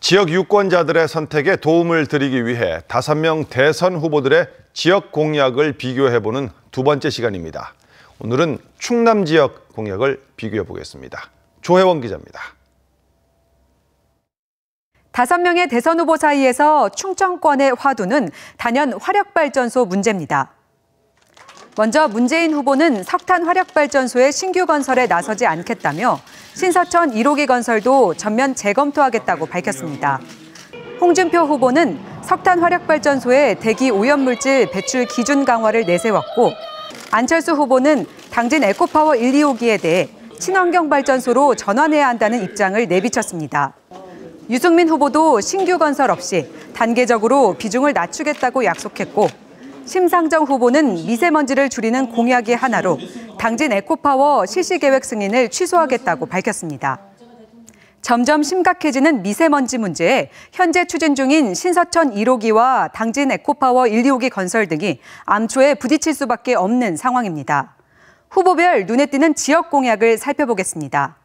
지역 유권자들의 선택에 도움을 드리기 위해 다섯 명 대선 후보들의 지역 공약을 비교해보는 두 번째 시간입니다. 오늘은 충남 지역 공약을 비교해보겠습니다. 조혜원 기자입니다. 다섯 명의 대선 후보 사이에서 충청권의 화두는 단연 화력발전소 문제입니다. 먼저 문재인 후보는 석탄 화력발전소의 신규 건설에 나서지 않겠다며 신사천 1호기 건설도 전면 재검토하겠다고 밝혔습니다. 홍준표 후보는 석탄 화력발전소의 대기 오염물질 배출 기준 강화를 내세웠고 안철수 후보는 당진 에코파워 1, 2호기에 대해 친환경 발전소로 전환해야 한다는 입장을 내비쳤습니다. 유승민 후보도 신규 건설 없이 단계적으로 비중을 낮추겠다고 약속했고 심상정 후보는 미세먼지를 줄이는 공약의 하나로 당진 에코파워 실시 계획 승인을 취소하겠다고 밝혔습니다. 점점 심각해지는 미세먼지 문제에 현재 추진 중인 신서천 1호기와 당진 에코파워 1, 2호기 건설 등이 암초에 부딪힐 수밖에 없는 상황입니다. 후보별 눈에 띄는 지역 공약을 살펴보겠습니다.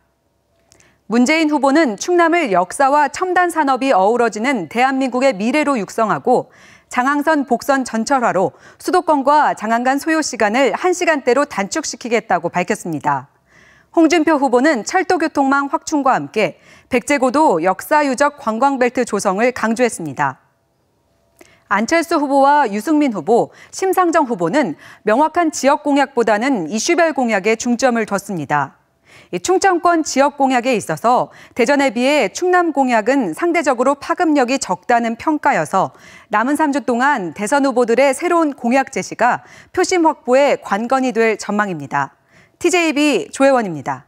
문재인 후보는 충남을 역사와 첨단 산업이 어우러지는 대한민국의 미래로 육성하고 장항선 복선 전철화로 수도권과 장항간 소요 시간을 1시간대로 단축시키겠다고 밝혔습니다. 홍준표 후보는 철도교통망 확충과 함께 백제고도 역사유적 관광벨트 조성을 강조했습니다. 안철수 후보와 유승민 후보, 심상정 후보는 명확한 지역 공약보다는 이슈별 공약에 중점을 뒀습니다. 충청권 지역 공약에 있어서 대전에 비해 충남 공약은 상대적으로 파급력이 적다는 평가여서 남은 3주 동안 대선 후보들의 새로운 공약 제시가 표심 확보에 관건이 될 전망입니다. TJB 조혜원입니다.